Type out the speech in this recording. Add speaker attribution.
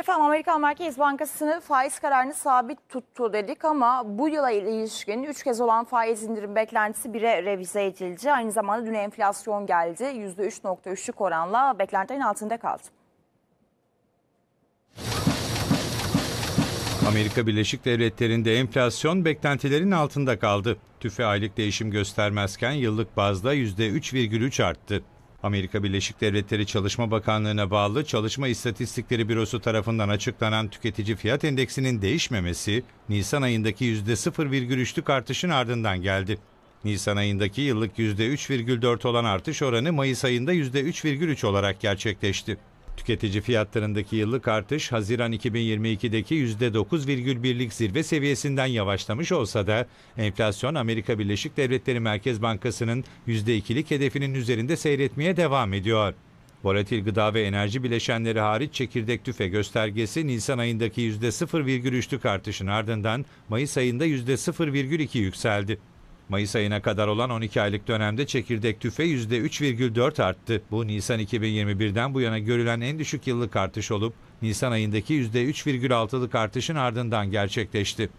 Speaker 1: Efendim Amerikan Merkez Bankası'nın faiz kararını sabit tuttu dedik ama bu yıla ilişkin 3 kez olan faiz indirim beklentisi 1'e revize edildi. Aynı zamanda dün enflasyon geldi. %3.3'lük oranla beklentilerin altında kaldı.
Speaker 2: Amerika Birleşik Devletleri'nde enflasyon beklentilerin altında kaldı. TÜFE aylık değişim göstermezken yıllık bazda %3,3 arttı. Amerika Birleşik Devletleri Çalışma Bakanlığı'na bağlı Çalışma İstatistikleri Bürosu tarafından açıklanan tüketici fiyat endeksinin değişmemesi Nisan ayındaki %0,3'lük artışın ardından geldi. Nisan ayındaki yıllık %3,4 olan artış oranı Mayıs ayında %3,3 olarak gerçekleşti. Tüketici fiyatlarındaki yıllık artış Haziran 2022'deki %9,1'lik zirve seviyesinden yavaşlamış olsa da enflasyon Amerika Birleşik Devletleri Merkez Bankası'nın %2'lik hedefinin üzerinde seyretmeye devam ediyor. Volatil gıda ve enerji bileşenleri hariç çekirdek tüfe göstergesi Nisan ayındaki %0,3'lük artışın ardından Mayıs ayında %0,2 yükseldi. Mayıs ayına kadar olan 12 aylık dönemde çekirdek tüfe %3,4 arttı. Bu Nisan 2021'den bu yana görülen en düşük yıllık artış olup Nisan ayındaki %3,6'lık artışın ardından gerçekleşti.